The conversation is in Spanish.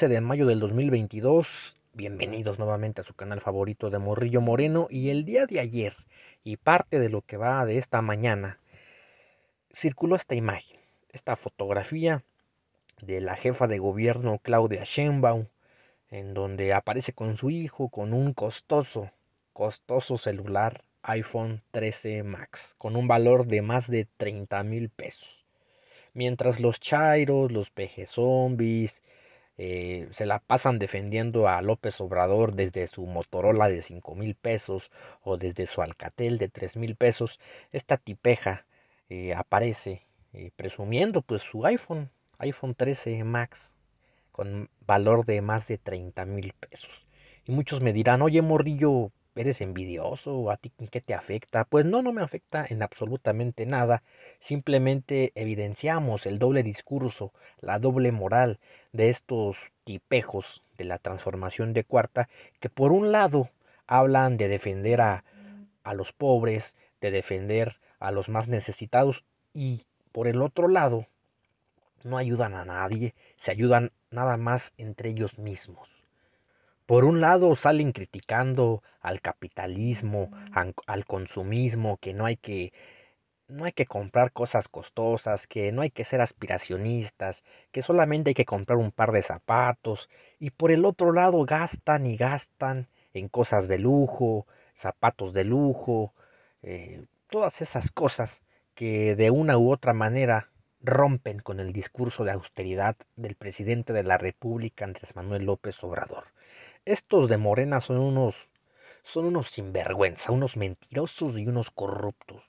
de mayo del 2022. Bienvenidos nuevamente a su canal favorito de Morrillo Moreno. Y el día de ayer y parte de lo que va de esta mañana, circuló esta imagen, esta fotografía de la jefa de gobierno Claudia Sheinbaum, en donde aparece con su hijo con un costoso, costoso celular iPhone 13 Max, con un valor de más de 30 mil pesos. Mientras los chairos, los peje zombies, eh, se la pasan defendiendo a López Obrador desde su Motorola de 5 mil pesos o desde su Alcatel de 3 mil pesos. Esta tipeja eh, aparece eh, presumiendo pues su iPhone, iPhone 13 Max, con valor de más de 30 mil pesos. Y muchos me dirán, oye morrillo, ¿Eres envidioso o a ti qué te afecta? Pues no, no me afecta en absolutamente nada. Simplemente evidenciamos el doble discurso, la doble moral de estos tipejos de la transformación de cuarta, que por un lado hablan de defender a los pobres, de defender a los más necesitados y por el otro lado no ayudan a nadie, se ayudan nada más entre ellos mismos. Por un lado salen criticando al capitalismo, al consumismo, que no hay que no hay que comprar cosas costosas, que no hay que ser aspiracionistas, que solamente hay que comprar un par de zapatos y por el otro lado gastan y gastan en cosas de lujo, zapatos de lujo, eh, todas esas cosas que de una u otra manera rompen con el discurso de austeridad del presidente de la República, Andrés Manuel López Obrador. Estos de Morena son unos, son unos sinvergüenza, unos mentirosos y unos corruptos.